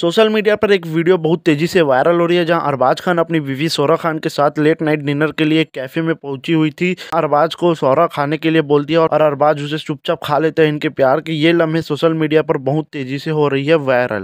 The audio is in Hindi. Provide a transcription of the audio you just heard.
सोशल मीडिया पर एक वीडियो बहुत तेज़ी से वायरल हो रही है जहां अरबाज खान अपनी बीवी सोरा खान के साथ लेट नाइट डिनर के लिए कैफे में पहुंची हुई थी अरबाज को सोरा खाने के लिए बोलती है और अरबाज उसे चुपचाप खा लेते हैं इनके प्यार के ये लम्हे सोशल मीडिया पर बहुत तेज़ी से हो रही है वायरल